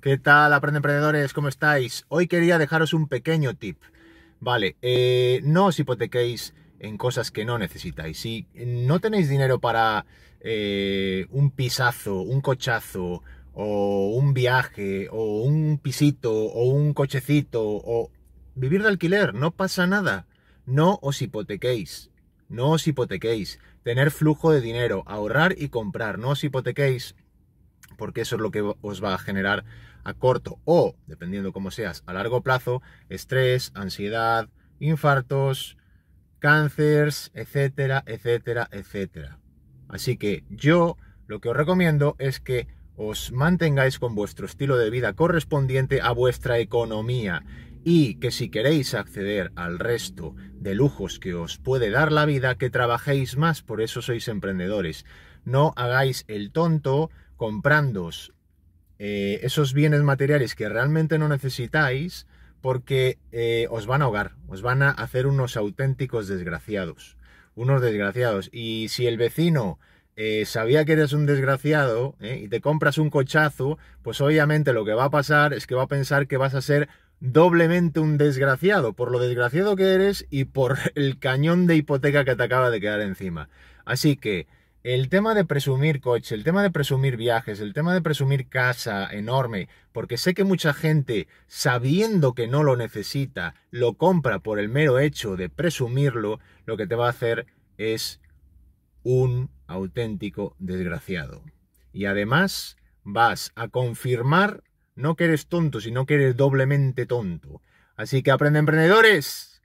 ¿Qué tal, aprende emprendedores? ¿Cómo estáis? Hoy quería dejaros un pequeño tip. Vale, eh, no os hipotequéis en cosas que no necesitáis. Si no tenéis dinero para eh, un pisazo, un cochazo, o un viaje, o un pisito, o un cochecito, o vivir de alquiler, no pasa nada. No os hipotequéis. No os hipotequéis. Tener flujo de dinero, ahorrar y comprar. No os hipotequéis porque eso es lo que os va a generar a corto o, dependiendo cómo seas, a largo plazo, estrés, ansiedad, infartos, cánceres, etcétera, etcétera, etcétera. Así que yo lo que os recomiendo es que os mantengáis con vuestro estilo de vida correspondiente a vuestra economía y que si queréis acceder al resto de lujos que os puede dar la vida, que trabajéis más, por eso sois emprendedores. No hagáis el tonto comprando eh, esos bienes materiales que realmente no necesitáis porque eh, os van a ahogar, os van a hacer unos auténticos desgraciados, unos desgraciados. Y si el vecino eh, sabía que eres un desgraciado y te compras un cochazo, pues obviamente lo que va a pasar es que va a pensar que vas a ser doblemente un desgraciado, por lo desgraciado que eres y por el cañón de hipoteca que te acaba de quedar encima. Así que el tema de presumir coche, el tema de presumir viajes, el tema de presumir casa enorme, porque sé que mucha gente, sabiendo que no lo necesita, lo compra por el mero hecho de presumirlo, lo que te va a hacer es un auténtico desgraciado. Y además vas a confirmar no que eres tonto, sino que eres doblemente tonto. Así que aprende emprendedores.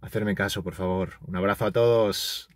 Hacerme caso, por favor. Un abrazo a todos.